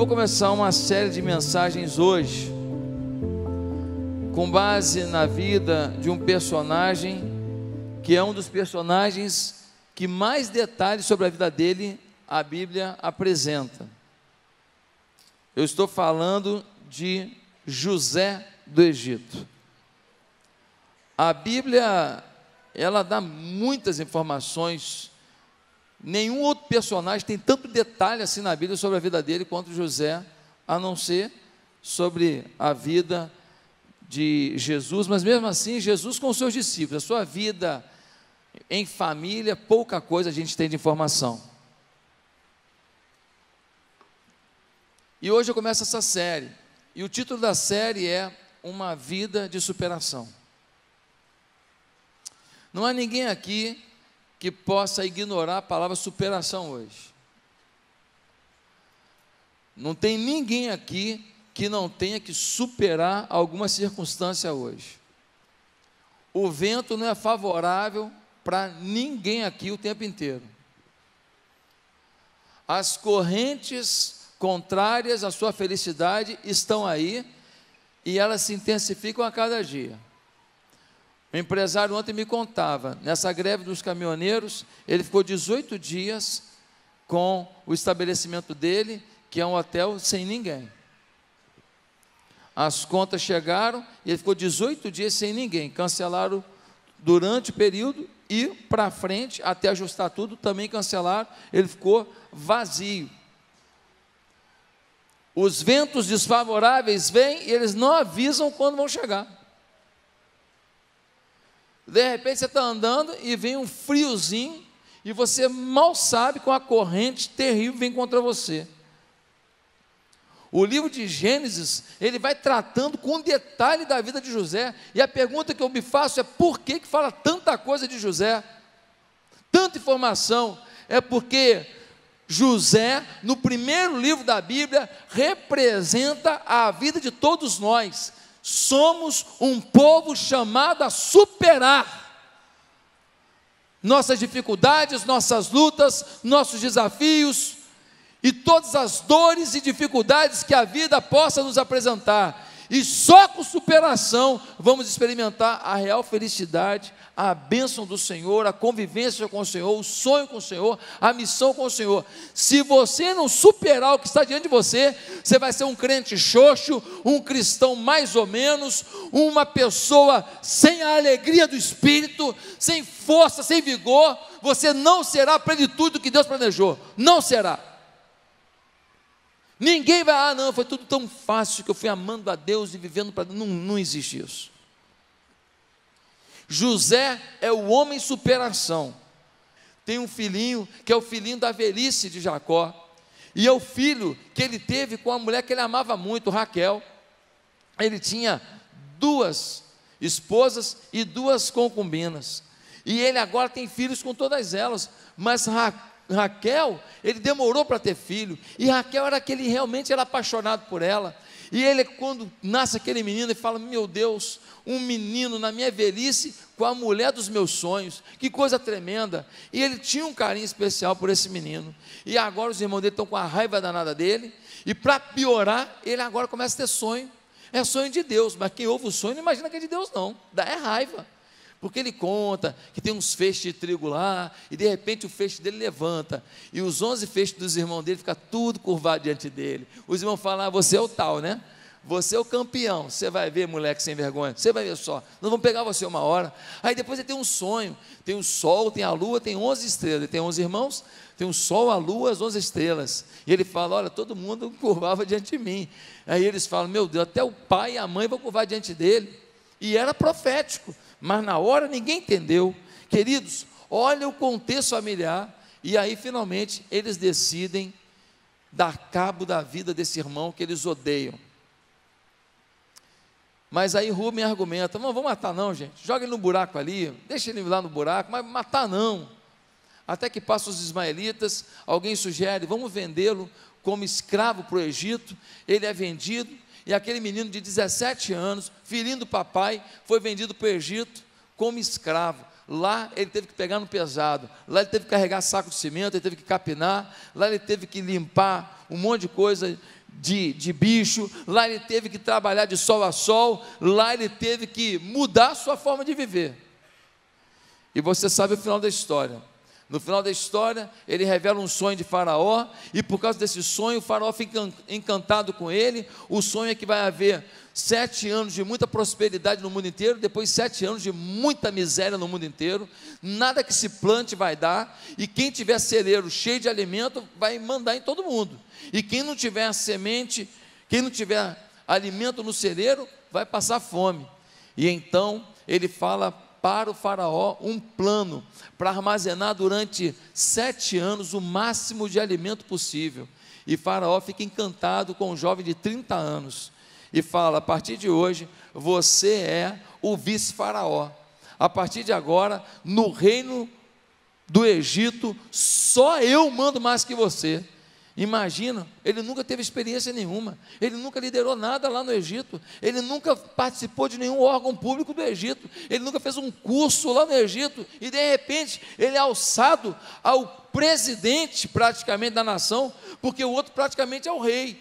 vou começar uma série de mensagens hoje, com base na vida de um personagem que é um dos personagens que mais detalhes sobre a vida dele a Bíblia apresenta. Eu estou falando de José do Egito. A Bíblia ela dá muitas informações Nenhum outro personagem tem tanto detalhe assim na Bíblia sobre a vida dele quanto José, a não ser sobre a vida de Jesus, mas mesmo assim, Jesus com os seus discípulos, a sua vida em família, pouca coisa a gente tem de informação. E hoje eu começo essa série, e o título da série é Uma Vida de Superação. Não há ninguém aqui que possa ignorar a palavra superação hoje. Não tem ninguém aqui que não tenha que superar alguma circunstância hoje. O vento não é favorável para ninguém aqui o tempo inteiro. As correntes contrárias à sua felicidade estão aí e elas se intensificam a cada dia. O empresário ontem me contava, nessa greve dos caminhoneiros, ele ficou 18 dias com o estabelecimento dele, que é um hotel sem ninguém. As contas chegaram e ele ficou 18 dias sem ninguém. Cancelaram durante o período e para frente, até ajustar tudo, também cancelaram. Ele ficou vazio. Os ventos desfavoráveis vêm e eles não avisam quando vão chegar. De repente você está andando e vem um friozinho e você mal sabe com a corrente terrível vem contra você. O livro de Gênesis, ele vai tratando com detalhe da vida de José, e a pergunta que eu me faço é por que, que fala tanta coisa de José? Tanta informação, é porque José, no primeiro livro da Bíblia, representa a vida de todos nós somos um povo chamado a superar nossas dificuldades, nossas lutas, nossos desafios e todas as dores e dificuldades que a vida possa nos apresentar. E só com superação vamos experimentar a real felicidade, a bênção do Senhor, a convivência com o Senhor, o sonho com o Senhor, a missão com o Senhor. Se você não superar o que está diante de você, você vai ser um crente xoxo, um cristão mais ou menos, uma pessoa sem a alegria do espírito, sem força, sem vigor. Você não será a plenitude do que Deus planejou. Não será. Ninguém vai, ah, não, foi tudo tão fácil que eu fui amando a Deus e vivendo para Deus. Não, não existe isso. José é o homem superação. Tem um filhinho que é o filhinho da velhice de Jacó. E é o filho que ele teve com a mulher que ele amava muito, Raquel. Ele tinha duas esposas e duas concubinas. E ele agora tem filhos com todas elas, mas Raquel Raquel, ele demorou para ter filho. E Raquel era aquele realmente era apaixonado por ela. E ele, quando nasce aquele menino, ele fala: Meu Deus, um menino na minha velhice com a mulher dos meus sonhos, que coisa tremenda. E ele tinha um carinho especial por esse menino. E agora os irmãos dele estão com a raiva danada dele. E para piorar, ele agora começa a ter sonho. É sonho de Deus, mas quem ouve o sonho não imagina que é de Deus, não. Dá é raiva. Porque ele conta que tem uns feixes de trigo lá, e de repente o feixe dele levanta, e os onze feixes dos irmãos dele fica tudo curvado diante dele. Os irmãos falam: ah, você é o tal, né? Você é o campeão. Você vai ver, moleque sem vergonha. Você vai ver só. Nós vamos pegar você uma hora. Aí depois ele tem um sonho: tem o sol, tem a lua, tem 11 estrelas. Ele tem 11 irmãos, tem o sol, a lua, as 11 estrelas. E ele fala: Olha, todo mundo curvava diante de mim. Aí eles falam: Meu Deus, até o pai e a mãe vão curvar diante dele. E era profético mas na hora ninguém entendeu. Queridos, olha o contexto familiar, e aí finalmente eles decidem dar cabo da vida desse irmão que eles odeiam. Mas aí Rubem argumenta: não vou matar, não, gente. Joga ele no buraco ali, deixa ele lá no buraco, mas matar não. Até que passam os ismaelitas, alguém sugere: vamos vendê-lo como escravo para o Egito. Ele é vendido e aquele menino de 17 anos, filhinho do papai, foi vendido para o Egito como escravo. Lá ele teve que pegar no pesado, lá ele teve que carregar saco de cimento, ele teve que capinar, lá ele teve que limpar um monte de coisa de, de bicho, lá ele teve que trabalhar de sol a sol, lá ele teve que mudar a sua forma de viver. E você sabe o final da história. No final da história, ele revela um sonho de Faraó, e por causa desse sonho, o Faraó fica encantado com ele. O sonho é que vai haver sete anos de muita prosperidade no mundo inteiro, depois sete anos de muita miséria no mundo inteiro. Nada que se plante vai dar, e quem tiver celeiro cheio de alimento vai mandar em todo mundo. E quem não tiver semente, quem não tiver alimento no celeiro, vai passar fome. E então ele fala para o Faraó um plano para armazenar durante sete anos o máximo de alimento possível. E Faraó fica encantado com um jovem de 30 anos e fala: a partir de hoje, você é o vice-faraó. A partir de agora, no reino do Egito, só eu mando mais que você. Imagina, ele nunca teve experiência nenhuma, ele nunca liderou nada lá no Egito, ele nunca participou de nenhum órgão público do Egito, ele nunca fez um curso lá no Egito, e de repente ele é alçado ao presidente praticamente da nação, porque o outro praticamente é o rei.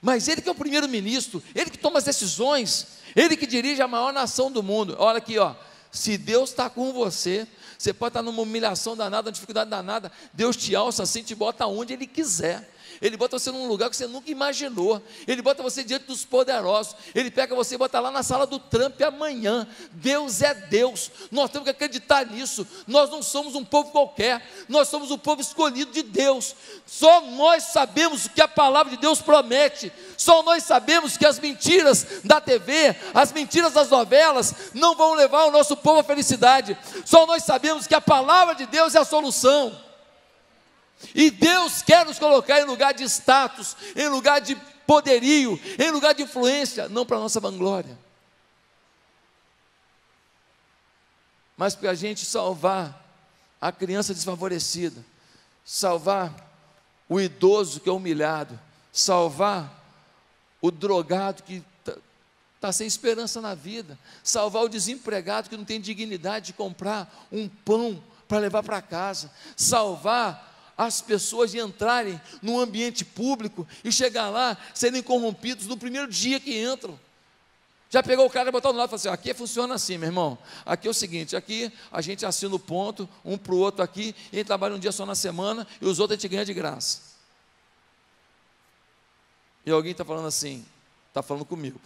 Mas ele que é o primeiro-ministro, ele que toma as decisões, ele que dirige a maior nação do mundo. Olha aqui, ó. Se Deus está com você, você pode estar numa humilhação danada, numa dificuldade danada. Deus te alça assim, te bota onde Ele quiser. Ele bota você num lugar que você nunca imaginou. Ele bota você diante dos poderosos. Ele pega você e bota lá na sala do Trump amanhã. Deus é Deus. Nós temos que acreditar nisso. Nós não somos um povo qualquer. Nós somos o povo escolhido de Deus. Só nós sabemos o que a palavra de Deus promete. Só nós sabemos que as mentiras da TV, as mentiras das novelas, não vão levar o nosso povo à felicidade. Só nós sabemos que a palavra de Deus é a solução. E Deus quer nos colocar em lugar de status, em lugar de poderio, em lugar de influência, não para nossa vanglória. Mas para a gente salvar a criança desfavorecida, salvar o idoso que é humilhado, salvar o drogado que está tá sem esperança na vida, salvar o desempregado que não tem dignidade de comprar um pão para levar para casa, salvar as pessoas de entrarem no ambiente público e chegar lá serem corrompidos no primeiro dia que entram. Já pegou o cara e botou no lado e falou assim: aqui funciona assim, meu irmão. Aqui é o seguinte: aqui a gente assina o ponto, um para o outro aqui, e a gente trabalha um dia só na semana e os outros a gente ganha de graça. E alguém está falando assim, está falando comigo.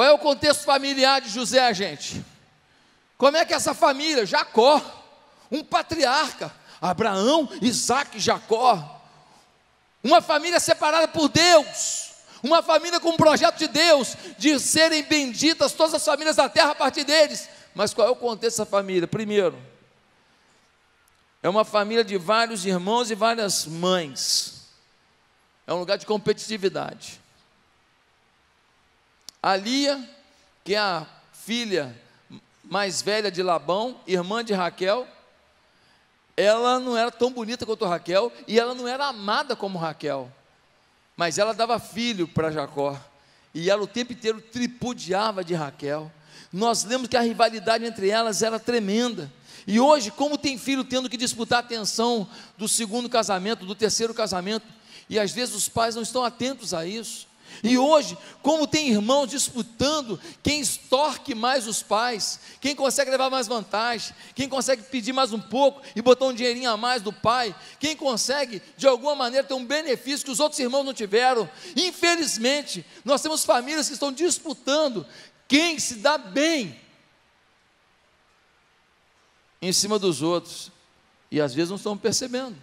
Qual é o contexto familiar de José, gente? Como é que essa família, Jacó, um patriarca, Abraão, Isaac, Jacó, uma família separada por Deus, uma família com um projeto de Deus, de serem benditas todas as famílias da terra a partir deles. Mas qual é o contexto dessa família? Primeiro, é uma família de vários irmãos e várias mães, é um lugar de competitividade. A Lia, que é a filha mais velha de Labão, irmã de Raquel, ela não era tão bonita quanto Raquel e ela não era amada como Raquel, mas ela dava filho para Jacó e ela o tempo inteiro tripudiava de Raquel. Nós lemos que a rivalidade entre elas era tremenda. E hoje, como tem filho tendo que disputar a atenção do segundo casamento, do terceiro casamento, e às vezes os pais não estão atentos a isso. E hoje, como tem irmãos disputando quem estorque mais os pais, quem consegue levar mais vantagem, quem consegue pedir mais um pouco e botar um dinheirinho a mais do pai, quem consegue de alguma maneira ter um benefício que os outros irmãos não tiveram. Infelizmente, nós temos famílias que estão disputando quem se dá bem em cima dos outros e às vezes não estão percebendo.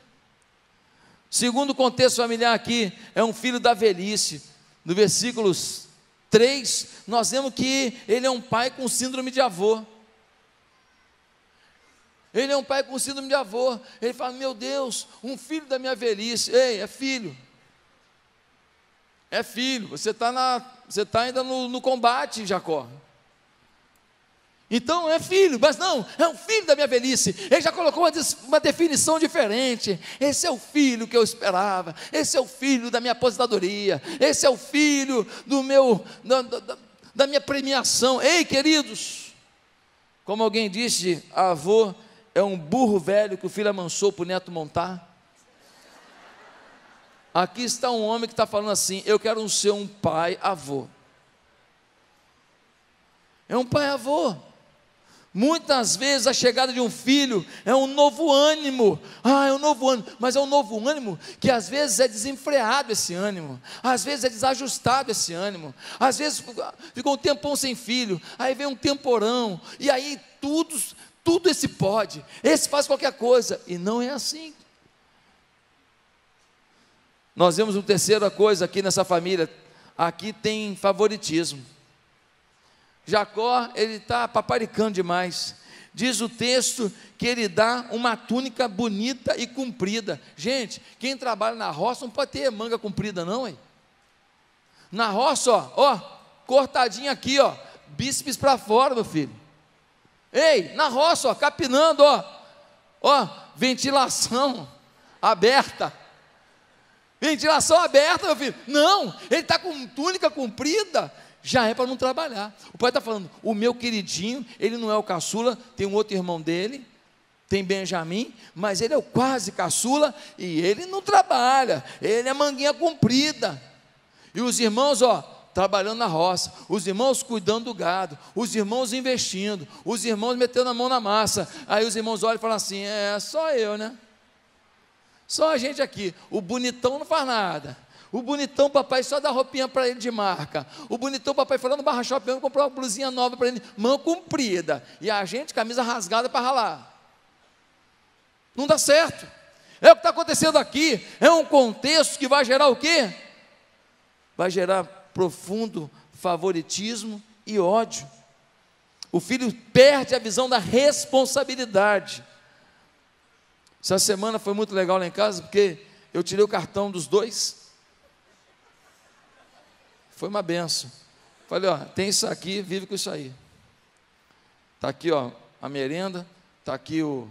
Segundo contexto familiar aqui, é um filho da velhice no versículo 3, nós vemos que ele é um pai com síndrome de avô. Ele é um pai com síndrome de avô. Ele fala: Meu Deus, um filho da minha velhice. Ei, é filho. É filho. Você está tá ainda no, no combate, Jacó. Então é filho, mas não, é um filho da minha velhice. Ele já colocou uma, uma, definição diferente. Esse é o filho que eu esperava, esse é o filho da minha aposentadoria, esse é o filho do meu da, da, da minha premiação. Ei, queridos, como alguém disse, avô é um burro velho que o filho amansou para o neto montar. Aqui está um homem que está falando assim: eu quero ser um pai avô. É um pai avô Muitas vezes a chegada de um filho é um novo ânimo. Ah, é um novo ânimo, mas é um novo ânimo que às vezes é desenfreado esse ânimo, às vezes é desajustado esse ânimo. Às vezes ficou um tempão sem filho, aí vem um temporão e aí tudo, tudo esse pode, esse faz qualquer coisa e não é assim. Nós vemos uma terceira coisa aqui nessa família. Aqui tem favoritismo. Jacó, ele está paparicando demais. Diz o texto que ele dá uma túnica bonita e comprida. Gente, quem trabalha na roça não pode ter manga comprida, não, hein? Na roça, ó, ó, cortadinha aqui, ó, bíceps para fora, meu filho. Ei, na roça, ó, capinando, ó, ó, ventilação aberta. Ventilação aberta, meu filho. Não, ele está com túnica comprida, já é para não trabalhar. O pai está falando: o meu queridinho, ele não é o caçula, tem um outro irmão dele, tem Benjamim, mas ele é o quase caçula e ele não trabalha, ele é manguinha comprida. E os irmãos, ó, trabalhando na roça, os irmãos cuidando do gado, os irmãos investindo, os irmãos metendo a mão na massa. Aí os irmãos olham e falam assim: é, só eu, né? Só a gente aqui. O bonitão não faz nada. O bonitão papai só dá roupinha para ele de marca. O bonitão papai falando barra shopping mesmo, comprar uma blusinha nova para ele, mão comprida. E a gente, camisa rasgada para ralar. Não dá certo. É o que está acontecendo aqui. É um contexto que vai gerar o quê? Vai gerar profundo favoritismo e ódio. O filho perde a visão da responsabilidade. Essa semana foi muito legal lá em casa, porque eu tirei o cartão dos dois foi uma benção. Falei, ó, tem isso aqui, vive com isso aí. Está aqui, ó, a merenda, está aqui o,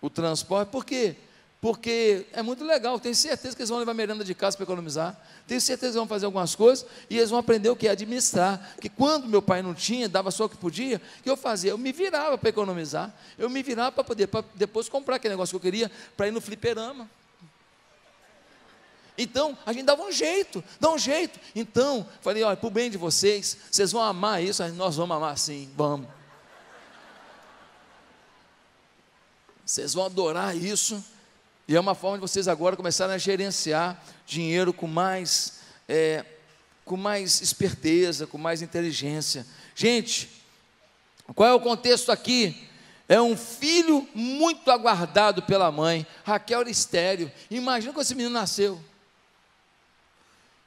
o transporte. Por quê? Porque é muito legal, tenho certeza que eles vão levar merenda de casa para economizar, tenho certeza que vão fazer algumas coisas e eles vão aprender o que é administrar. Que quando meu pai não tinha, dava só o que podia, o que eu fazia? Eu me virava para economizar, eu me virava para poder para depois comprar aquele negócio que eu queria para ir no fliperama. Então, a gente dava um jeito, dá um jeito. Então, falei, olha, o bem de vocês, vocês vão amar isso, nós vamos amar sim, vamos. Vocês vão adorar isso. E é uma forma de vocês agora começarem a gerenciar dinheiro com mais, é, com mais esperteza, com mais inteligência. Gente, qual é o contexto aqui? É um filho muito aguardado pela mãe. Raquel era estéreo. Imagina quando esse menino nasceu.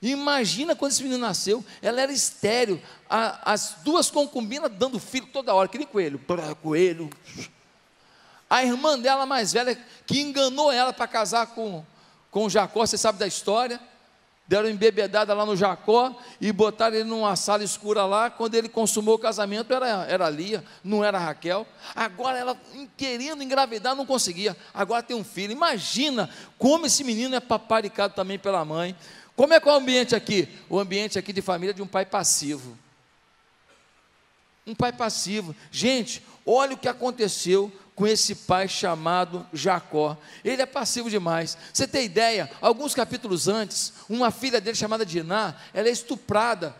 Imagina quando esse menino nasceu, ela era estéreo, a, as duas concubinas dando filho toda hora, que nem coelho, coelho. A irmã dela mais velha, que enganou ela para casar com, com Jacó, você sabe da história? Deram embebedada lá no Jacó e botaram ele numa sala escura lá. Quando ele consumou o casamento, era, era Lia, não era Raquel. Agora ela, querendo engravidar, não conseguia. Agora tem um filho. Imagina como esse menino é paparicado também pela mãe como é que é o ambiente aqui? O ambiente aqui de família é de um pai passivo. Um pai passivo. Gente, olha o que aconteceu com esse pai chamado Jacó. Ele é passivo demais. Você tem ideia? Alguns capítulos antes, uma filha dele chamada Diná, ela é estuprada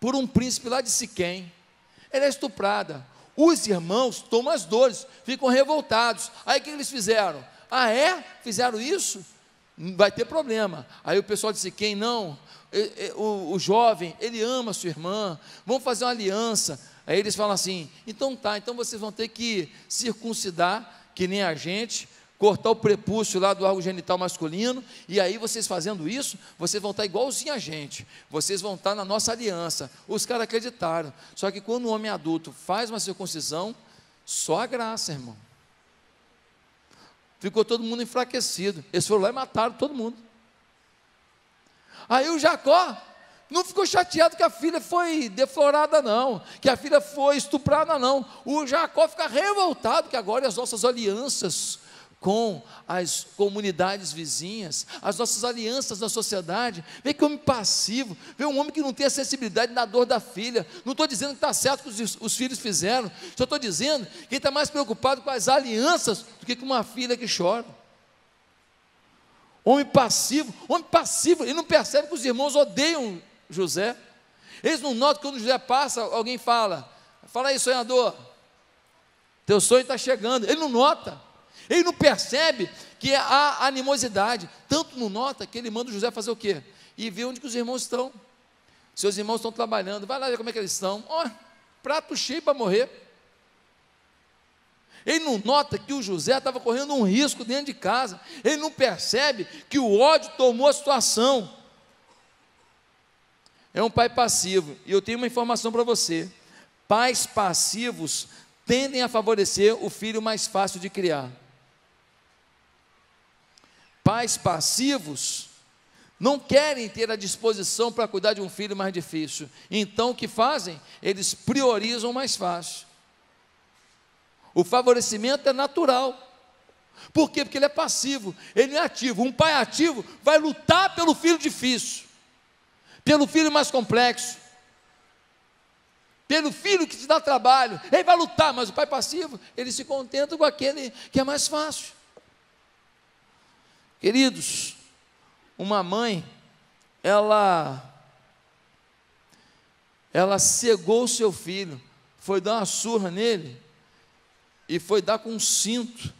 por um príncipe lá de Siquém. Ela é estuprada. Os irmãos tomam as dores, ficam revoltados. Aí o que eles fizeram? Ah, é? Fizeram isso? Hum, vai ter problema. Aí o pessoal disse: quem não? O, o jovem, ele ama sua irmã, vamos fazer uma aliança. Aí eles falam assim: então tá, então vocês vão ter que circuncidar, que nem a gente, cortar o prepúcio lá do órgão genital masculino, e aí vocês fazendo isso, vocês vão estar tá igualzinho a gente, vocês vão estar tá na nossa aliança. Os caras acreditaram. Só que quando o homem adulto faz uma circuncisão, só a graça, irmão. Ficou todo mundo enfraquecido. Eles foram lá e mataram todo mundo. Aí o Jacó não ficou chateado que a filha foi deflorada, não, que a filha foi estuprada, não. O Jacó fica revoltado que agora as nossas alianças com as comunidades vizinhas, as nossas alianças na sociedade. Vê que homem passivo, vê um homem que não tem a sensibilidade na dor da filha. Não estou dizendo que está certo o que os, os, filhos fizeram, só estou dizendo que ele está mais preocupado com as alianças do que com uma filha que chora. Homem passivo, homem passivo, ele não percebe que os irmãos odeiam José. Eles não notam que quando José passa, alguém fala: Fala aí, sonhador, teu sonho está chegando. Ele não nota. Ele não percebe que há animosidade. Tanto não nota que ele manda o José fazer o quê? E ver onde que os irmãos estão. Seus irmãos estão trabalhando, vai lá ver como é que eles estão. oh, prato cheio para morrer. Ele não nota que o José estava correndo um risco dentro de casa. Ele não percebe que o ódio tomou a situação. É um pai passivo. E eu tenho uma informação para você: pais passivos tendem a favorecer o filho mais fácil de criar. Pais passivos não querem ter a disposição para cuidar de um filho mais difícil. Então o que fazem? Eles priorizam o mais fácil. O favorecimento é natural. Por quê? Porque ele é passivo, ele é ativo. Um pai ativo vai lutar pelo filho difícil, pelo filho mais complexo, pelo filho que te dá trabalho. Ele vai lutar, mas o pai passivo, ele se contenta com aquele que é mais fácil. Queridos, uma mãe, ela ela cegou o seu filho, foi dar uma surra nele e foi dar com um cinto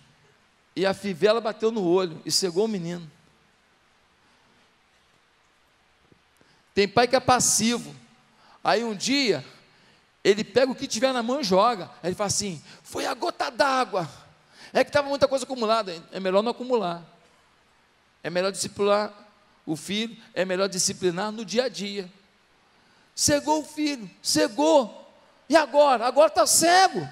e a fivela bateu no olho e cegou o menino. Tem pai que é passivo. Aí um dia ele pega o que tiver na mão e joga. Aí ele fala assim: "Foi a gota d'água. É que estava muita coisa acumulada, é melhor não acumular." É melhor discipular o filho, é melhor disciplinar no dia a dia. Cegou o filho, cegou. E agora? Agora está cego.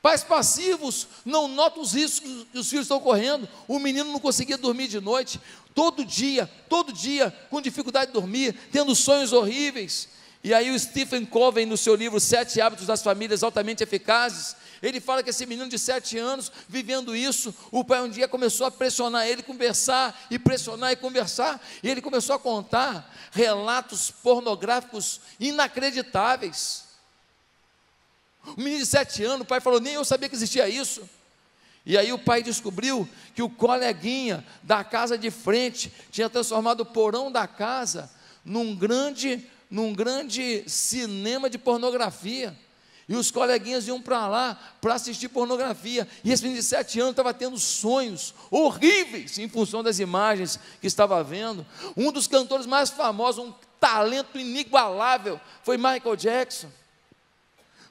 Pais passivos não notam os riscos que os filhos estão correndo. O menino não conseguia dormir de noite, todo dia, todo dia, com dificuldade de dormir, tendo sonhos horríveis. E aí o Stephen Covey, no seu livro Sete Hábitos das Famílias Altamente Eficazes, ele fala que esse menino de sete anos, vivendo isso, o pai um dia começou a pressionar ele, conversar e pressionar e conversar, e ele começou a contar relatos pornográficos inacreditáveis. O menino de sete anos, o pai falou: nem eu sabia que existia isso. E aí o pai descobriu que o coleguinha da casa de frente tinha transformado o porão da casa num grande, num grande cinema de pornografia. E os coleguinhas iam para lá para assistir pornografia. E esse menino de sete anos estava tendo sonhos horríveis em função das imagens que estava vendo. Um dos cantores mais famosos, um talento inigualável, foi Michael Jackson.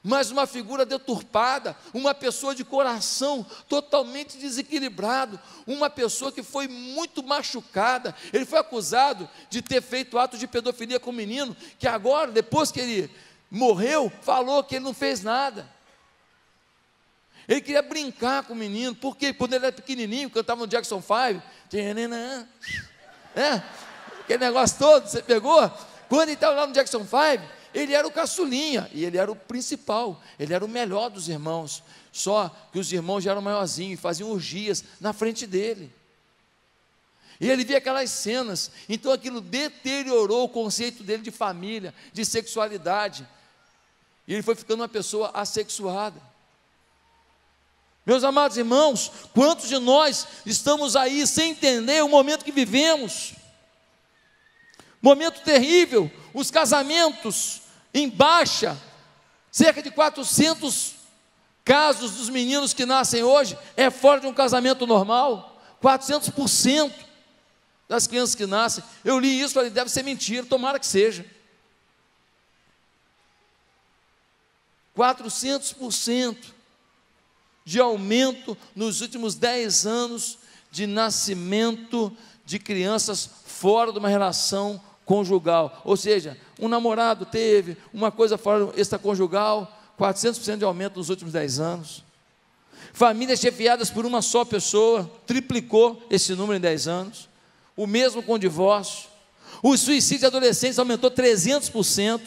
Mas uma figura deturpada, uma pessoa de coração totalmente desequilibrado, uma pessoa que foi muito machucada. Ele foi acusado de ter feito ato de pedofilia com o menino, que agora, depois que ele morreu, falou que ele não fez nada. Ele queria brincar com o menino, porque quando ele era pequenininho, cantava no Jackson 5, né? aquele negócio todo, você pegou? Quando ele estava lá no Jackson 5, ele era o caçulinha, e ele era o principal, ele era o melhor dos irmãos, só que os irmãos já eram maiorzinhos, faziam orgias na frente dele. E ele via aquelas cenas, então aquilo deteriorou o conceito dele de família, de sexualidade, e ele foi ficando uma pessoa assexuada. Meus amados irmãos, quantos de nós estamos aí sem entender o momento que vivemos? Momento terrível, os casamentos em baixa, cerca de 400 casos dos meninos que nascem hoje é fora de um casamento normal, 400% das crianças que nascem. Eu li isso, falei, deve ser mentira, tomara que seja. 400% de aumento nos últimos 10 anos de nascimento de crianças fora de uma relação conjugal. Ou seja, um namorado teve uma coisa fora extraconjugal, 400% de aumento nos últimos 10 anos. Famílias chefiadas por uma só pessoa, triplicou esse número em 10 anos. O mesmo com o divórcio. O suicídio de adolescentes aumentou 300%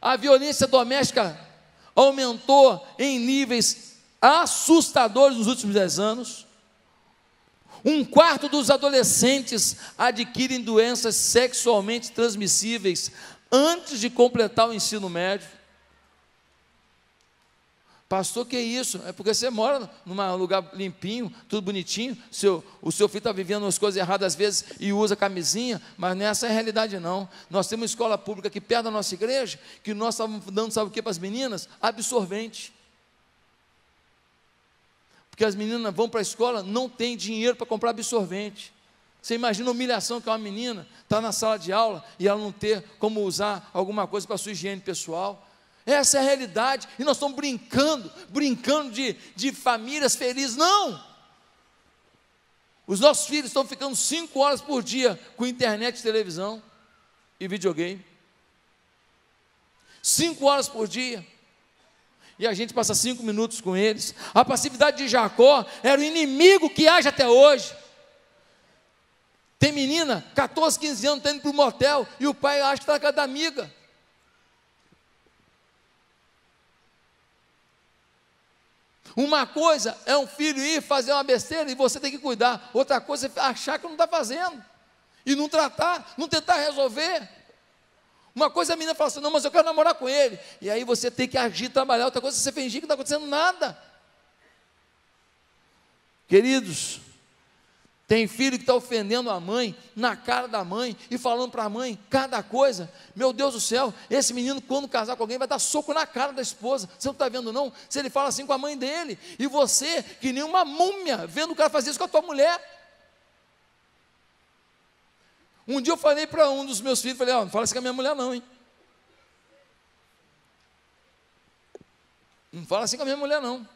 a violência doméstica aumentou em níveis assustadores nos últimos dez anos. Um quarto dos adolescentes adquirem doenças sexualmente transmissíveis antes de completar o ensino médio. Pastor, que isso? É porque você mora num lugar limpinho, tudo bonitinho. Seu, o seu filho está vivendo as coisas erradas às vezes e usa camisinha, mas nessa é a realidade, não. Nós temos escola pública aqui perto da nossa igreja, que nós estávamos dando, sabe o que para as meninas? Absorvente. Porque as meninas vão para a escola, não tem dinheiro para comprar absorvente. Você imagina a humilhação que é uma menina, está na sala de aula e ela não ter como usar alguma coisa para sua higiene pessoal. Essa é a realidade. E nós estamos brincando, brincando de, de famílias felizes. Não! Os nossos filhos estão ficando cinco horas por dia com internet, televisão e videogame. Cinco horas por dia. E a gente passa cinco minutos com eles. A passividade de Jacó era o inimigo que age até hoje. Tem menina, 14, 15 anos, está indo para o motel e o pai acha que está com a da amiga. Uma coisa é um filho ir fazer uma besteira e você tem que cuidar, outra coisa é achar que não está fazendo e não tratar, não tentar resolver. Uma coisa a menina fala assim: não, mas eu quero namorar com ele. E aí você tem que agir, trabalhar. Outra coisa é você fingir que não está acontecendo nada. Queridos, tem filho que está ofendendo a mãe, na cara da mãe, e falando para a mãe cada coisa. Meu Deus do céu, esse menino, quando casar com alguém, vai dar soco na cara da esposa. Você não está vendo, não? Se ele fala assim com a mãe dele, e você, que nem uma múmia, vendo o cara fazer isso com a tua mulher. Um dia eu falei para um dos meus filhos, falei, ó, oh, não fala assim com a minha mulher, não, hein? Não fala assim com a minha mulher, não.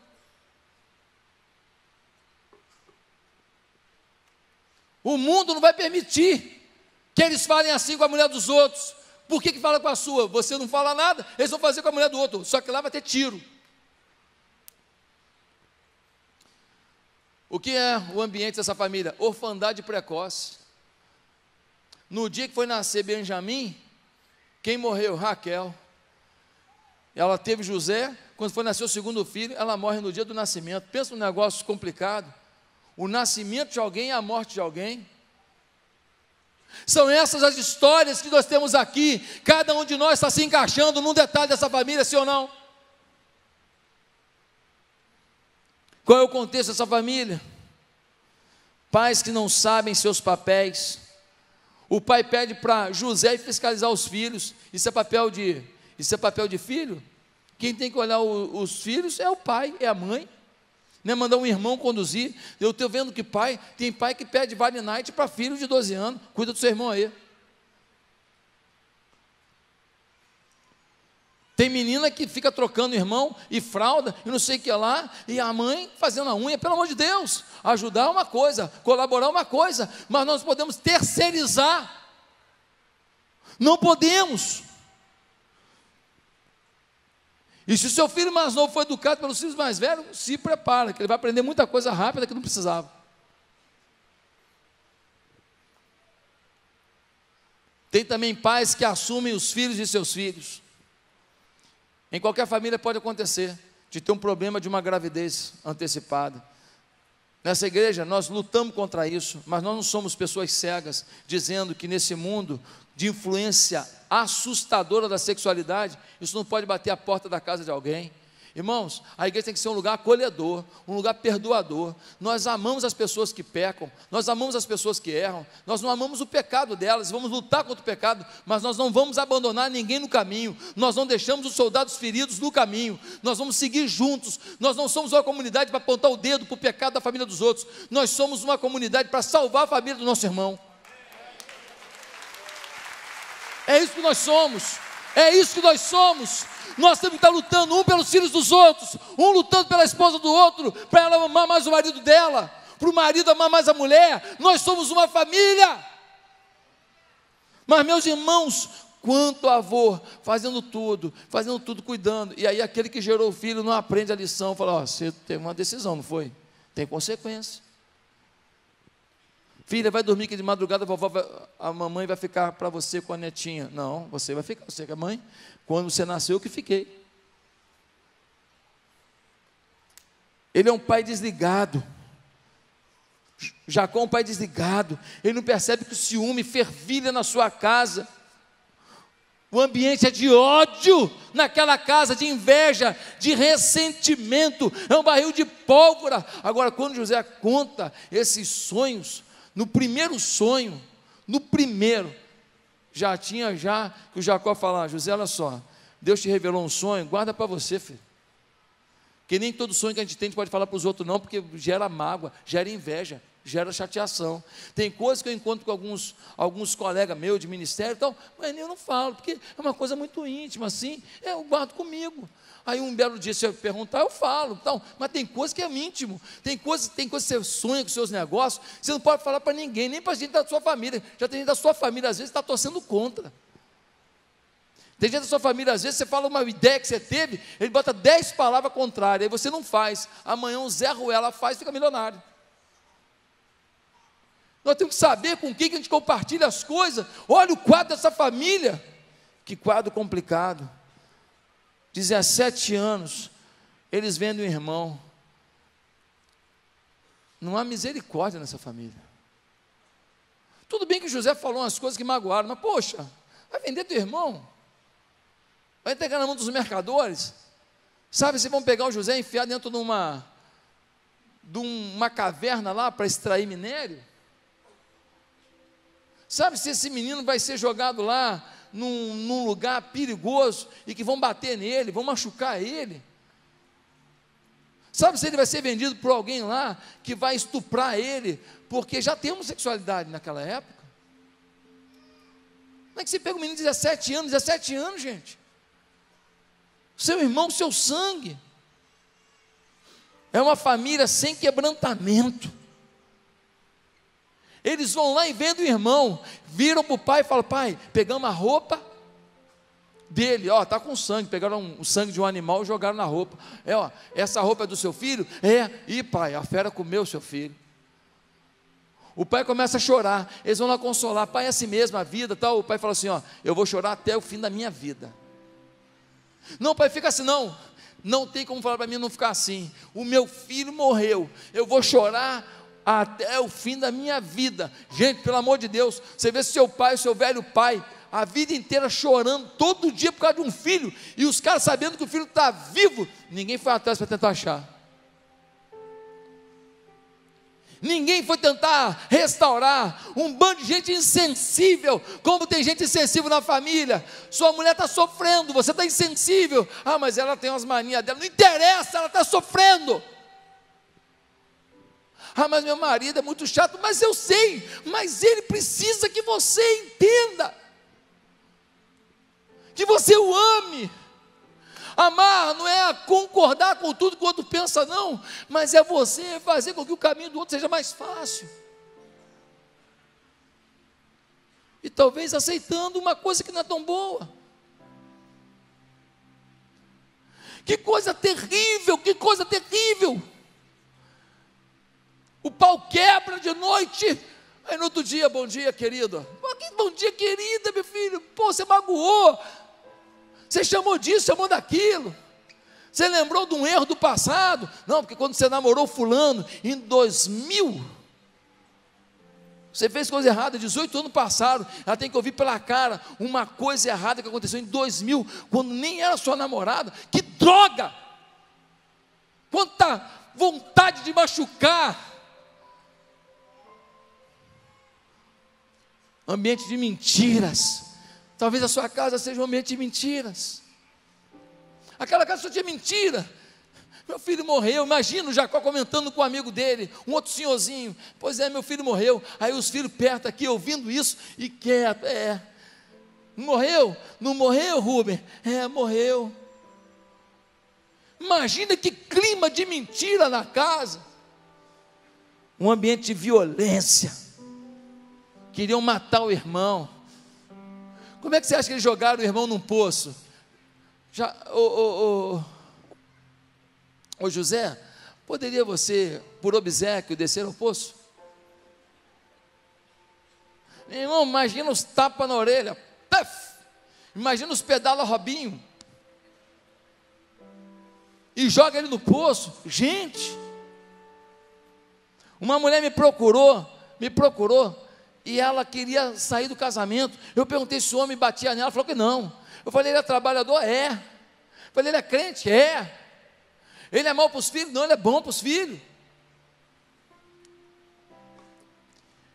O mundo não vai permitir que eles falem assim com a mulher dos outros. Por que, que fala com a sua? Você não fala nada, eles vão fazer com a mulher do outro, só que lá vai ter tiro. O que é o ambiente dessa família? Orfandade precoce. No dia que foi nascer Benjamim, quem morreu? Raquel. Ela teve José, quando foi nascer o segundo filho, ela morre no dia do nascimento. Pensa num negócio complicado o nascimento de alguém e a morte de alguém. São essas as histórias que nós temos aqui. Cada um de nós está se encaixando num detalhe dessa família, sim ou não? Qual é o contexto dessa família? Pais que não sabem seus papéis. O pai pede para José fiscalizar os filhos. Isso é papel de, isso é papel de filho? Quem tem que olhar o, os filhos é o pai, é a mãe né, mandar um irmão conduzir. Eu estou vendo que pai, tem pai que pede Vale Night para filho de 12 anos, cuida do seu irmão aí. Tem menina que fica trocando irmão e fralda e não sei o que lá, e a mãe fazendo a unha, pelo amor de Deus, ajudar é uma coisa, colaborar é uma coisa, mas nós podemos terceirizar. Não podemos. E se o seu filho mais novo foi educado pelos filhos mais velhos, se prepara, que ele vai aprender muita coisa rápida que não precisava. Tem também pais que assumem os filhos de seus filhos. Em qualquer família pode acontecer de ter um problema de uma gravidez antecipada. Nessa igreja nós lutamos contra isso, mas nós não somos pessoas cegas dizendo que nesse mundo de influência assustadora da sexualidade, isso não pode bater a porta da casa de alguém. Irmãos, a igreja tem que ser um lugar acolhedor, um lugar perdoador. Nós amamos as pessoas que pecam, nós amamos as pessoas que erram, nós não amamos o pecado delas, vamos lutar contra o pecado, mas nós não vamos abandonar ninguém no caminho, nós não deixamos os soldados feridos no caminho, nós vamos seguir juntos. Nós não somos uma comunidade para apontar o dedo para o pecado da família dos outros, nós somos uma comunidade para salvar a família do nosso irmão. É isso que nós somos, é isso que nós somos. Nós temos que estar lutando um pelos filhos dos outros, um lutando pela esposa do outro, para ela amar mais o marido dela, para o marido amar mais a mulher. Nós somos uma família. Mas, meus irmãos, quanto avô, fazendo tudo, fazendo tudo, cuidando. E aí aquele que gerou o filho não aprende a lição, fala, ó, oh, você teve uma decisão, não foi? Tem consequência. Filha, vai dormir que de madrugada a, vovó vai, a mamãe vai ficar para você com a netinha. Não, você vai ficar, você que é mãe. Quando você nasceu, eu que fiquei. Ele é um pai desligado. Jacó é um pai desligado. Ele não percebe que o ciúme fervilha na sua casa. O ambiente é de ódio naquela casa, de inveja, de ressentimento, é um barril de pólvora. Agora, quando José conta esses sonhos, no primeiro sonho, no primeiro, já tinha já que o Jacó falar, José, olha só, Deus te revelou um sonho, guarda para você, filho. Que nem todo sonho que a gente tem a gente pode falar para os outros, não, porque gera mágoa, gera inveja, gera chateação. Tem coisas que eu encontro com alguns, alguns colegas meus de ministério e tal, mas eu não falo, porque é uma coisa muito íntima, assim, é, eu guardo comigo. Aí um belo dia, se eu perguntar, eu falo. Então, mas tem coisa que é íntimo, tem coisa, tem coisa que você sonha com seus negócios, você não pode falar para ninguém, nem para gente da sua família. Já tem gente da sua família, às vezes, está torcendo contra. Tem gente da sua família, às vezes, você fala uma ideia que você teve, ele bota dez palavras contrárias, aí você não faz. Amanhã o Zé Ruela faz e fica milionário. Nós temos que saber com quem que a gente compartilha as coisas. Olha o quadro dessa família. Que quadro complicado. 17 anos, eles vendo o irmão. Não há misericórdia nessa família. Tudo bem que José falou umas coisas que magoaram, mas poxa, vai vender teu irmão? Vai entregar na mão dos mercadores? Sabe, se vão pegar o José e enfiar dentro de uma, de uma caverna lá para extrair minério? Sabe se esse menino vai ser jogado lá num, num lugar perigoso e que vão bater nele, vão machucar ele. Sabe se ele vai ser vendido por alguém lá que vai estuprar ele, porque já tem homossexualidade naquela época? Como é que você pega um menino de 17 anos, 17 anos, gente? Seu irmão, seu sangue. É uma família sem quebrantamento. Eles vão lá e vendo o irmão, viram para o pai e falam: Pai, pegamos a roupa dele, ó, tá com sangue, pegaram um, o sangue de um animal e jogaram na roupa. É, ó, essa roupa é do seu filho? É. E pai, a fera comeu seu filho. O pai começa a chorar, eles vão lá consolar, pai é assim mesmo, a vida tal. O pai fala assim: ó, eu vou chorar até o fim da minha vida. Não, pai, fica assim não. Não tem como falar para mim não ficar assim. O meu filho morreu. Eu vou chorar até o fim da minha vida. Gente, pelo amor de Deus, você vê seu pai, seu velho pai, a vida inteira chorando todo dia por causa de um filho, e os caras sabendo que o filho está vivo, ninguém foi atrás para tentar achar. Ninguém foi tentar restaurar um bando de gente insensível, como tem gente insensível na família. Sua mulher está sofrendo, você está insensível. Ah, mas ela tem umas manias dela. Não interessa, ela está sofrendo. Ah, mas meu marido é muito chato, mas eu sei, mas ele precisa que você entenda, que você o ame. Amar não é concordar com tudo que o outro pensa, não, mas é você fazer com que o caminho do outro seja mais fácil. E talvez aceitando uma coisa que não é tão boa. Que coisa terrível, que coisa terrível o pau quebra de noite. Aí no outro dia, bom dia, querido. Bom dia, querida, meu filho. Pô, você magoou. Você chamou disso, chamou daquilo. Você lembrou de um erro do passado? Não, porque quando você namorou fulano em 2000, você fez coisa errada, 18 anos passaram, ela tem que ouvir pela cara uma coisa errada que aconteceu em 2000, quando nem era sua namorada. Que droga! Quanta vontade de machucar! ambiente de mentiras. Talvez a sua casa seja um ambiente de mentiras. Aquela casa só tinha mentira. Meu filho morreu. Imagina o Jacó comentando com um amigo dele, um outro senhorzinho. Pois é, meu filho morreu. Aí os filhos perto aqui ouvindo isso e quieto. É. Morreu? Não morreu, Rubem? É, morreu. Imagina que clima de mentira na casa. Um ambiente de violência queriam matar o irmão. Como é que você acha que eles jogaram o irmão num poço? Já, ô, ô, ô, ô José, poderia você, por obsequio, descer ao poço? Meu irmão, imagina os tapas na orelha. Puff! Imagina os pedala Robinho. E joga ele no poço. Gente! Uma mulher me procurou, me procurou, e ela queria sair do casamento. Eu perguntei se o homem batia nela, ela falou que não. Eu falei, ele é trabalhador? É. Eu falei, ele é crente? É. Ele é mau para os filhos? Não, ele é bom para os filhos.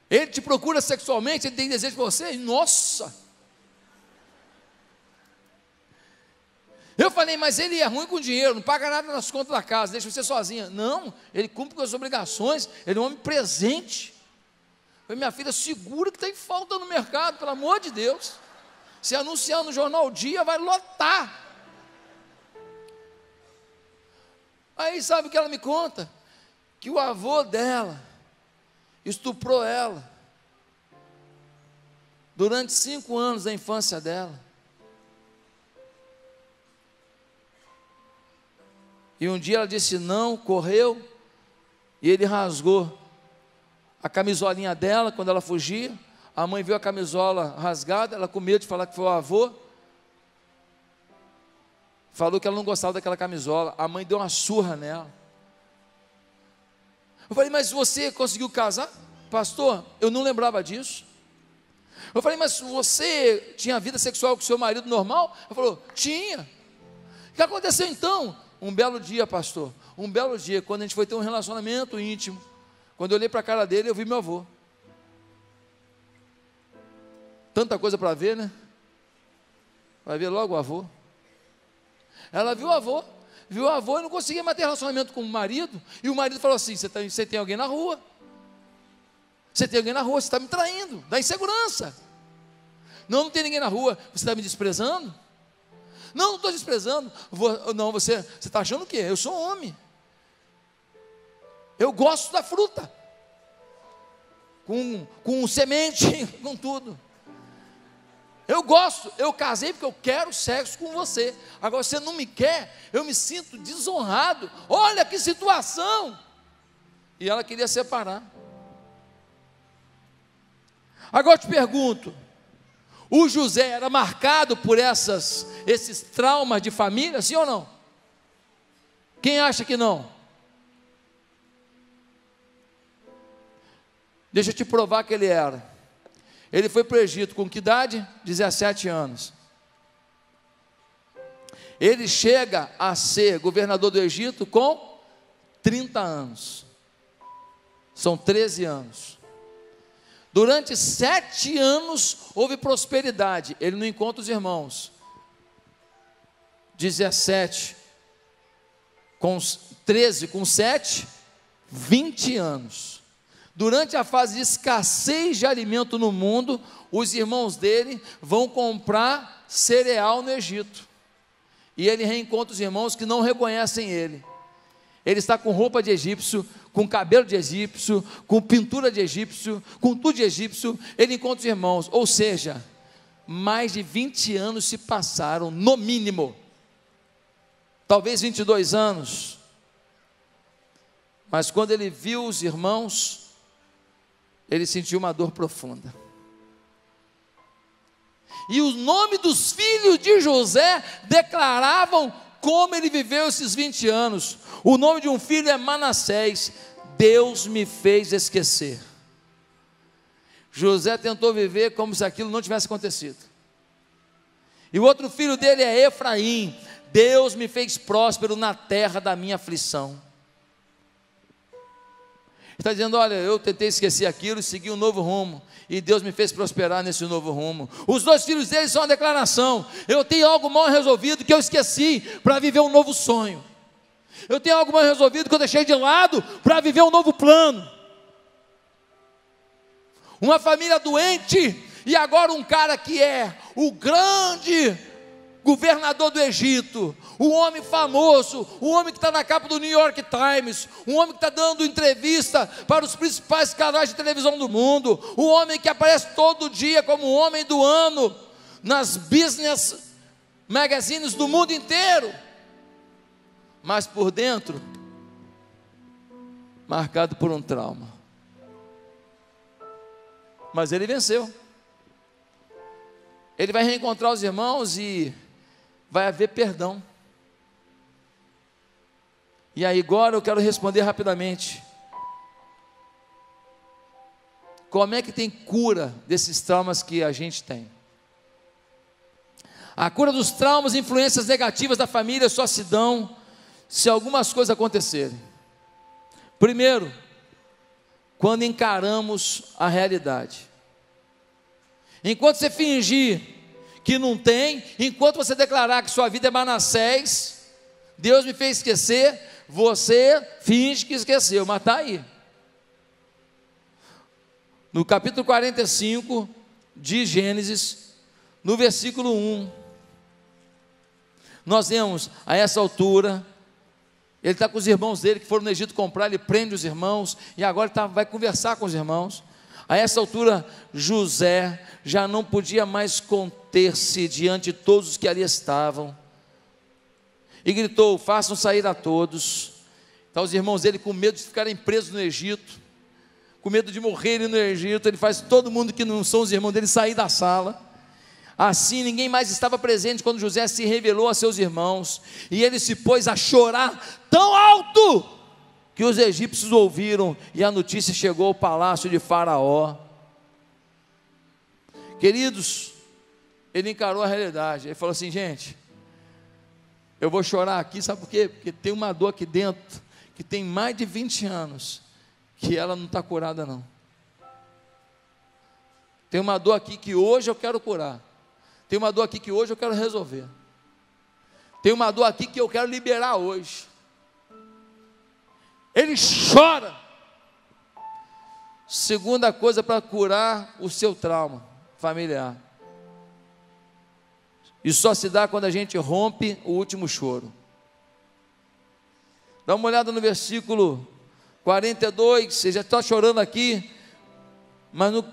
Ele te procura sexualmente, ele tem desejo de você? Nossa! Eu falei, mas ele é ruim com dinheiro, não paga nada nas contas da casa, deixa você sozinha. Não, ele cumpre com as obrigações, ele é um homem presente. Falei, minha filha, segura que tem tá falta no mercado, pelo amor de Deus. Se anunciar no jornal Dia, vai lotar. Aí sabe o que ela me conta? Que o avô dela estuprou ela durante cinco anos da infância dela. E um dia ela disse não, correu e ele rasgou a camisolinha dela quando ela fugia. A mãe viu a camisola rasgada, ela com medo de falar que foi o avô. Falou que ela não gostava daquela camisola. A mãe deu uma surra nela. Eu falei, mas você conseguiu casar? Pastor, eu não lembrava disso. Eu falei, mas você tinha vida sexual com seu marido normal? Ela falou, tinha. O que aconteceu então? Um belo dia, pastor. Um belo dia, quando a gente foi ter um relacionamento íntimo quando eu olhei para a cara dele, eu vi meu avô. Tanta coisa para ver, né? Vai ver logo o avô. Ela viu o avô, viu o avô e não conseguia mais ter relacionamento com o marido. E o marido falou assim: Você tá, tem, alguém na rua. Você tem alguém na rua, você está me traindo, dá insegurança. Não, não tem ninguém na rua, você está me desprezando? Não, não estou desprezando. Vou, não, você está achando o quê? Eu sou homem. Eu gosto da fruta. Com, com semente, com tudo. Eu gosto, eu casei porque eu quero sexo com você. Agora você não me quer, eu me sinto desonrado. Olha que situação! E ela queria separar. Agora eu te pergunto: o José era marcado por essas, esses traumas de família, sim ou não? Quem acha que não? Deixa eu te provar que ele era. Ele foi para o Egito com que idade? 17 anos. Ele chega a ser governador do Egito com 30 anos. São 13 anos. Durante sete anos houve prosperidade. Ele não encontra os irmãos. 17 com 13 com 7, 20 anos. Durante a fase de escassez de alimento no mundo, os irmãos dele vão comprar cereal no Egito. E ele reencontra os irmãos que não reconhecem ele. Ele está com roupa de egípcio, com cabelo de egípcio, com pintura de egípcio, com tudo de egípcio. Ele encontra os irmãos. Ou seja, mais de 20 anos se passaram, no mínimo. Talvez 22 anos. Mas quando ele viu os irmãos, ele sentiu uma dor profunda. E o nome dos filhos de José declaravam como ele viveu esses 20 anos. O nome de um filho é Manassés. Deus me fez esquecer. José tentou viver como se aquilo não tivesse acontecido. E o outro filho dele é Efraim. Deus me fez próspero na terra da minha aflição está dizendo: olha, eu tentei esquecer aquilo e segui um novo rumo, e Deus me fez prosperar nesse novo rumo. Os dois filhos dele são uma declaração: eu tenho algo mal resolvido que eu esqueci para viver um novo sonho, eu tenho algo mal resolvido que eu deixei de lado para viver um novo plano. Uma família doente, e agora um cara que é o grande governador do Egito, um homem famoso, um homem que está na capa do New York Times, um homem que está dando entrevista para os principais canais de televisão do mundo, um homem que aparece todo dia como o homem do ano nas business magazines do mundo inteiro, mas por dentro, marcado por um trauma. Mas ele venceu. Ele vai reencontrar os irmãos e vai haver perdão. E aí, agora eu quero responder rapidamente. Como é que tem cura desses traumas que a gente tem? A cura dos traumas e influências negativas da família só se dão se algumas coisas acontecerem. Primeiro, quando encaramos a realidade. Enquanto você fingir que não tem, enquanto você declarar que sua vida é Manassés, Deus me fez esquecer, você finge que esqueceu, mas está aí. No capítulo 45 de Gênesis, no versículo 1, nós vemos a essa altura, ele está com os irmãos dele que foram no Egito comprar, ele prende os irmãos, e agora tá, vai conversar com os irmãos. A essa altura, José já não podia mais conter-se diante de todos os que ali estavam e gritou: Façam sair a todos. Então, os irmãos dele, com medo de ficarem presos no Egito, com medo de morrerem no Egito, ele faz todo mundo que não são os irmãos dele sair da sala. Assim, ninguém mais estava presente quando José se revelou a seus irmãos, e ele se pôs a chorar tão alto que os egípcios ouviram e a notícia chegou ao palácio de Faraó. Queridos, ele encarou a realidade. Ele falou assim: gente, eu vou chorar aqui, sabe por quê? Porque tem uma dor aqui dentro que tem mais de 20 anos que ela não está curada, não. Tem uma dor aqui que hoje eu quero curar. Tem uma dor aqui que hoje eu quero resolver. Tem uma dor aqui que eu quero liberar hoje ele chora. Segunda coisa para curar o seu trauma familiar. Isso só se dá quando a gente rompe o último choro. Dá uma olhada no versículo 42, você já está chorando aqui, mas no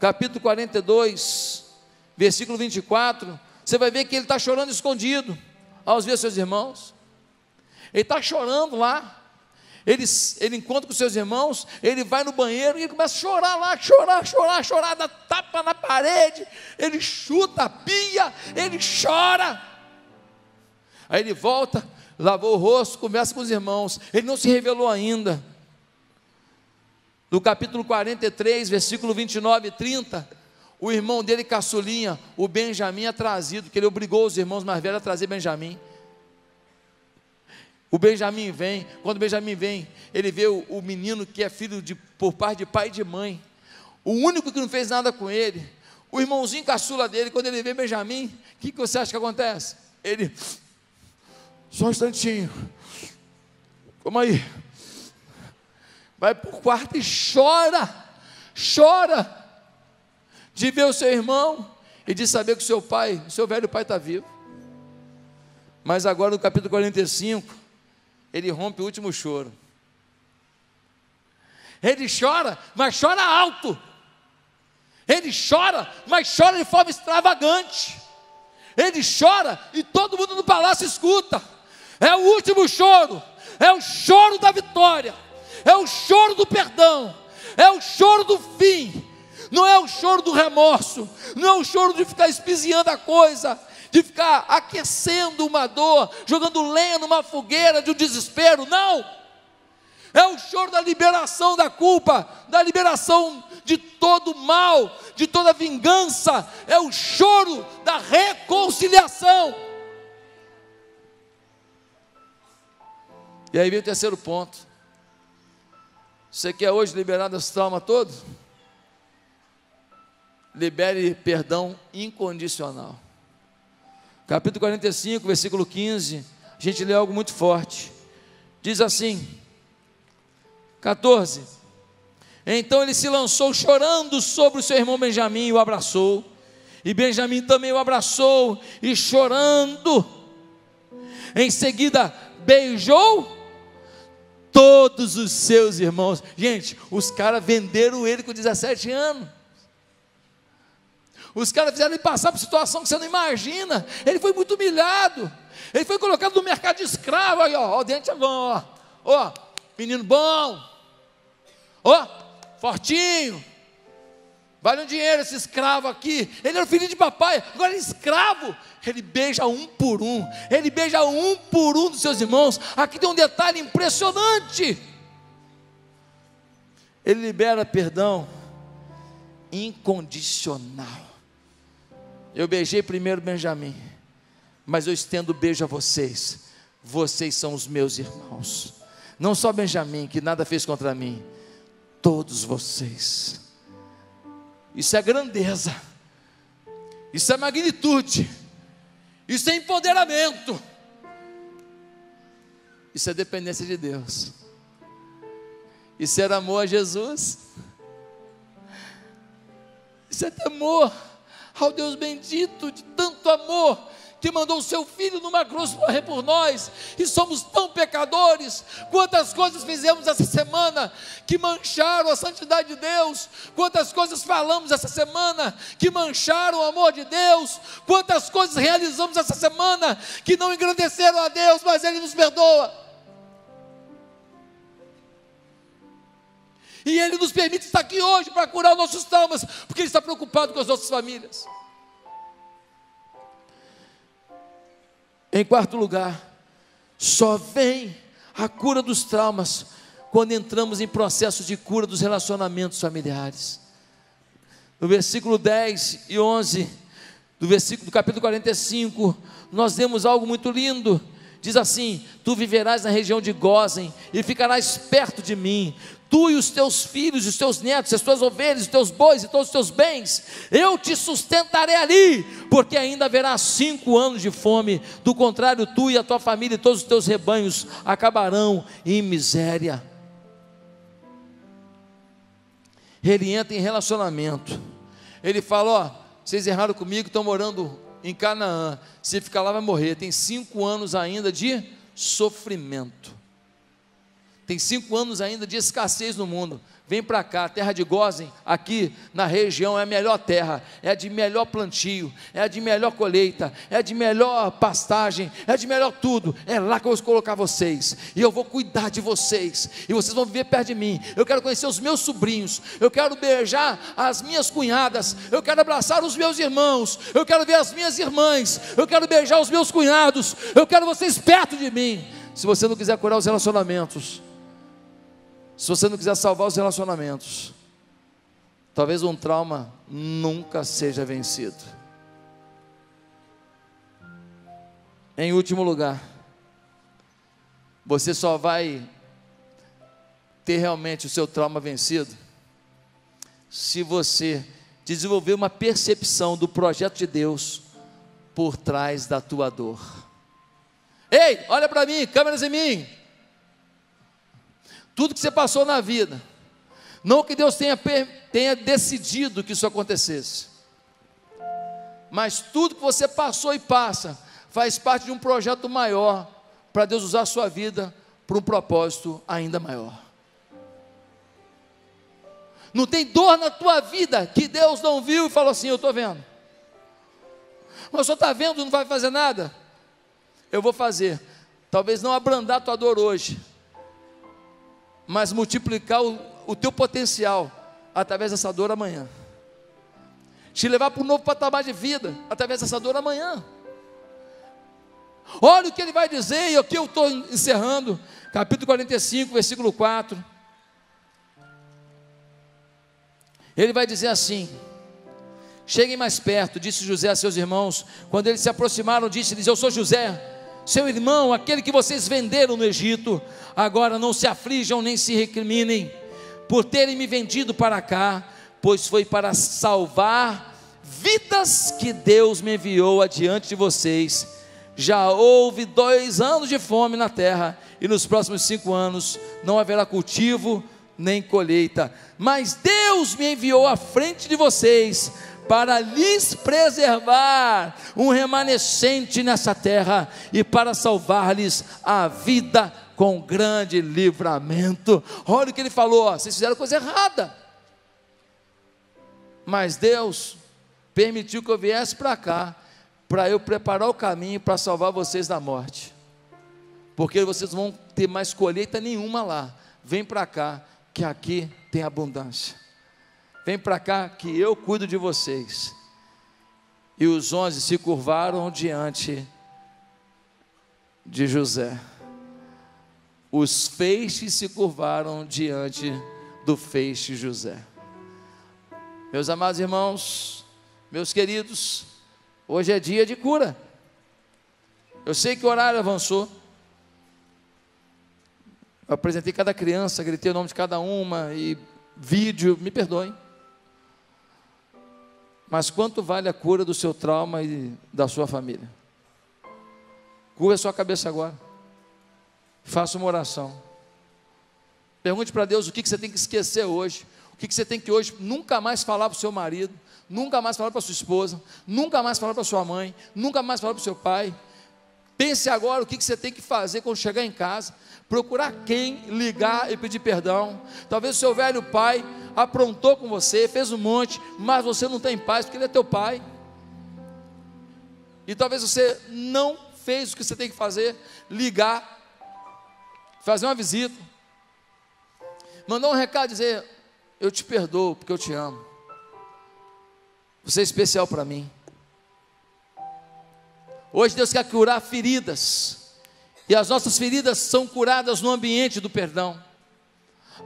capítulo 42, versículo 24, você vai ver que ele está chorando escondido aos ver seus irmãos. Ele está chorando lá. Ele, ele encontra com seus irmãos, ele vai no banheiro e ele começa a chorar lá, chorar, chorar, chorar, dá tapa na parede, ele chuta a pia, ele chora. Aí ele volta, lavou o rosto, conversa com os irmãos. Ele não se revelou ainda. No capítulo 43, versículo 29 e 30, o irmão dele, caçulinha, o Benjamim, é trazido, que ele obrigou os irmãos mais velhos a trazer Benjamim. O Benjamim vem, quando o Benjamim vem, ele vê o, o menino que é filho de, por parte de pai e de mãe, o único que não fez nada com ele, o irmãozinho caçula dele, quando ele vê Benjamim, o que, que você acha que acontece? Ele, só um instantinho, como aí, vai para o quarto e chora, chora, de ver o seu irmão e de saber que o seu pai, o seu velho pai está vivo. Mas agora no capítulo 45, ele rompe o último choro. Ele chora, mas chora alto. Ele chora, mas chora de forma extravagante. Ele chora e todo mundo no palácio escuta. É o último choro, é o choro da vitória, é o choro do perdão, é o choro do fim. Não é o choro do remorso, não é o choro de ficar espizinhando a coisa, de ficar aquecendo uma dor, jogando lenha numa fogueira de um desespero. Não! É o choro da liberação da culpa, da liberação de todo mal, de toda vingança. É o choro da reconciliação. E aí vem o terceiro ponto. Você quer hoje liberar desse trauma todo? Libere perdão incondicional capítulo 45, versículo 15, a gente lê algo muito forte. Diz assim: 14. Então ele se lançou chorando sobre o seu irmão Benjamim e o abraçou. E Benjamim também o abraçou e chorando. Em seguida beijou todos os seus irmãos. Gente, os caras venderam ele com 17 anos. Os caras fizeram ele passar por situação que você não imagina. Ele foi muito humilhado. Ele foi colocado no mercado de escravo. Aí, ó, ó o dente é bom, ó. Ó, menino bom. Ó, fortinho. Vale um dinheiro esse escravo aqui. Ele era filho de papai, agora é escravo. Ele beija um por um. Ele beija um por um dos seus irmãos. Aqui tem um detalhe impressionante. Ele libera perdão incondicional. Eu beijei primeiro Benjamim, mas eu estendo beijo a vocês. Vocês são os meus irmãos. Não só Benjamim, que nada fez contra mim, todos vocês. Isso é grandeza, isso é magnitude, isso é empoderamento, isso é dependência de Deus, isso é amor a Jesus, isso é temor ao Deus bendito de tanto amor que mandou o seu filho numa cruz morrer por nós, e somos tão pecadores. Quantas coisas fizemos essa semana que mancharam a santidade de Deus, quantas coisas falamos essa semana que mancharam o amor de Deus, quantas coisas realizamos essa semana que não engrandeceram a Deus, mas Ele nos perdoa. E Ele nos permite estar aqui hoje para curar nossos traumas, porque Ele está preocupado com as nossas famílias. Em quarto lugar, só vem a cura dos traumas quando entramos em processos de cura dos relacionamentos familiares. No versículo 10 e 11 do versículo do capítulo 45, nós vemos algo muito lindo. Diz assim: Tu viverás na região de Gozen e ficarás perto de mim tu e os teus filhos, os teus netos, as tuas ovelhas, os teus bois e todos os teus bens, eu te sustentarei ali, porque ainda haverá cinco anos de fome, do contrário, tu e a tua família e todos os teus rebanhos acabarão em miséria. Ele entra em relacionamento, ele fala: Ó, vocês erraram comigo, estão morando em Canaã, se ficar lá vai morrer, tem cinco anos ainda de sofrimento. Tem cinco anos ainda de escassez no mundo. Vem para cá, terra de Gozen, aqui na região é a melhor terra, é a de melhor plantio, é a de melhor colheita, é a de melhor pastagem, é a de melhor tudo. É lá que eu vou colocar vocês, e eu vou cuidar de vocês, e vocês vão viver perto de mim. Eu quero conhecer os meus sobrinhos, eu quero beijar as minhas cunhadas, eu quero abraçar os meus irmãos, eu quero ver as minhas irmãs, eu quero beijar os meus cunhados, eu quero vocês perto de mim. Se você não quiser curar os relacionamentos, se você não quiser salvar os relacionamentos, talvez um trauma nunca seja vencido. Em último lugar, você só vai ter realmente o seu trauma vencido se você desenvolver uma percepção do projeto de Deus por trás da tua dor. Ei, olha para mim, câmeras em mim tudo que você passou na vida. Não que Deus tenha, tenha decidido que isso acontecesse, mas tudo que você passou e passa faz parte de um projeto maior para Deus usar a sua vida para um propósito ainda maior. Não tem dor na tua vida que Deus não viu e falou assim: Eu estou vendo. Mas só está vendo, não vai fazer nada. Eu vou fazer. Talvez não abrandar a tua dor hoje, mas multiplicar o, o teu potencial através dessa dor amanhã. Te levar para um novo patamar de vida através dessa dor amanhã. Olha o que ele vai dizer, e aqui eu estou encerrando, capítulo 45, versículo 4. Ele vai dizer assim: Cheguem mais perto, disse José a seus irmãos. Quando eles se aproximaram, disse-lhes: Eu sou José, seu irmão, aquele que vocês venderam no Egito, agora não se aflijam nem se recriminem por terem me vendido para cá, pois foi para salvar vidas que Deus me enviou adiante de vocês. Já houve dois anos de fome na terra, e nos próximos cinco anos não haverá cultivo nem colheita, mas Deus me enviou à frente de vocês para lhes preservar um remanescente nessa terra e para salvar-lhes a vida com grande livramento. Olha o que ele falou: vocês fizeram coisa errada, mas Deus permitiu que eu viesse para cá para eu preparar o caminho para salvar vocês da morte, porque vocês vão ter mais colheita nenhuma lá. Vem para cá, que aqui tem abundância. Vem para cá que eu cuido de vocês. E os onze se curvaram diante de José. Os feixes se curvaram diante do feixe José. Meus amados irmãos, meus queridos, hoje é dia de cura. Eu sei que o horário avançou. Eu apresentei cada criança, gritei o nome de cada uma e vídeo, me perdoem. Mas quanto vale a cura do seu trauma e da sua família? Cura a sua cabeça agora. Faça uma oração. Pergunte para Deus o que, você tem que esquecer hoje. O que, que você tem que hoje nunca mais falar para o seu marido, nunca mais falar para sua esposa, nunca mais falar para sua mãe, nunca mais falar para o seu pai. Pense agora o que você tem que fazer quando chegar em casa. Procurar quem ligar e pedir perdão. Talvez o seu velho pai aprontou com você, fez um monte, mas você não tem paz porque ele é teu pai. E talvez você não fez o que você tem que fazer: ligar, fazer uma visita, mandar um recado dizer: Eu te perdoo porque eu te amo. Você é especial para mim. Hoje Deus quer curar feridas. E as nossas feridas são curadas no ambiente do perdão.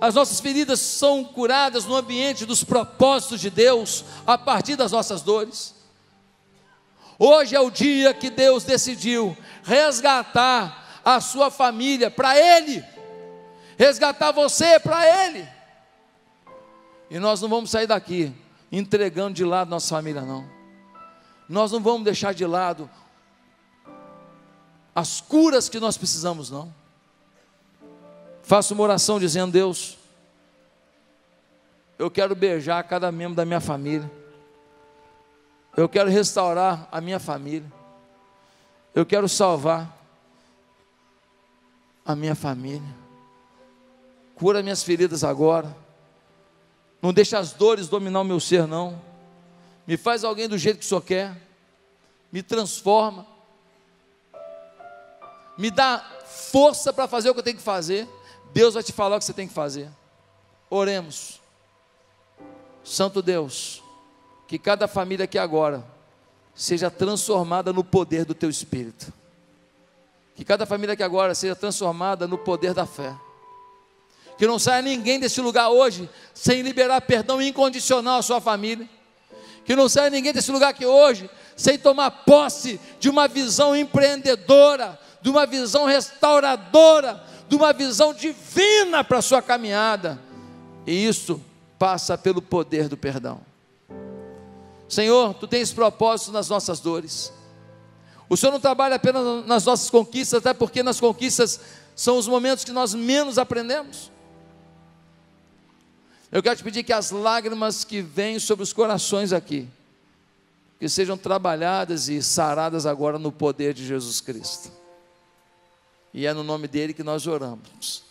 As nossas feridas são curadas no ambiente dos propósitos de Deus, a partir das nossas dores. Hoje é o dia que Deus decidiu resgatar a sua família para Ele, resgatar você para Ele. E nós não vamos sair daqui entregando de lado nossa família, não. Nós não vamos deixar de lado as curas que nós precisamos, não. Faço uma oração dizendo: Deus, eu quero beijar cada membro da minha família, eu quero restaurar a minha família, eu quero salvar a minha família, cura minhas feridas agora, não deixa as dores dominar o meu ser, não, me faz alguém do jeito que o Senhor quer, me transforma, me dá força para fazer o que eu tenho que fazer, Deus vai te falar o que você tem que fazer. Oremos. Santo Deus, que cada família aqui agora seja transformada no poder do teu espírito. Que cada família aqui agora seja transformada no poder da fé. Que não saia ninguém desse lugar hoje sem liberar perdão incondicional à sua família. Que não saia ninguém desse lugar aqui hoje sem tomar posse de uma visão empreendedora, de uma visão restauradora, de uma visão divina para a sua caminhada. E isso passa pelo poder do perdão. Senhor, tu tens propósito nas nossas dores. O Senhor não trabalha apenas nas nossas conquistas, até porque nas conquistas são os momentos que nós menos aprendemos. Eu quero te pedir que as lágrimas que vêm sobre os corações aqui, que sejam trabalhadas e saradas agora no poder de Jesus Cristo. E é no nome dele que nós oramos.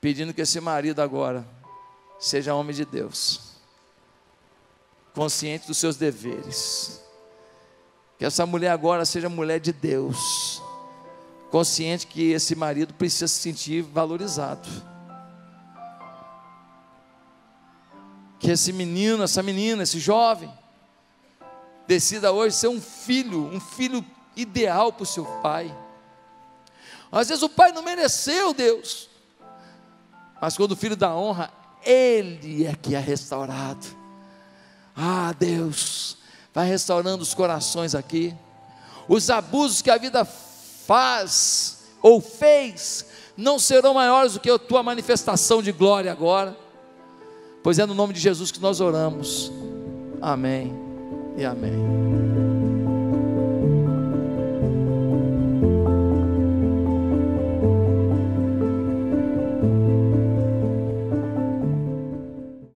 Pedindo que esse marido agora seja homem de Deus, consciente dos seus deveres. Que essa mulher agora seja mulher de Deus, consciente que esse marido precisa se sentir valorizado. Que esse menino, essa menina, esse jovem, decida hoje ser um filho, um filho ideal para o seu pai. Às vezes o pai não mereceu Deus, mas quando o filho dá honra, ele é que é restaurado. Ah, Deus, vai restaurando os corações aqui. Os abusos que a vida faz ou fez não serão maiores do que a tua manifestação de glória agora. Pois é no nome de Jesus que nós oramos. Amém e amém.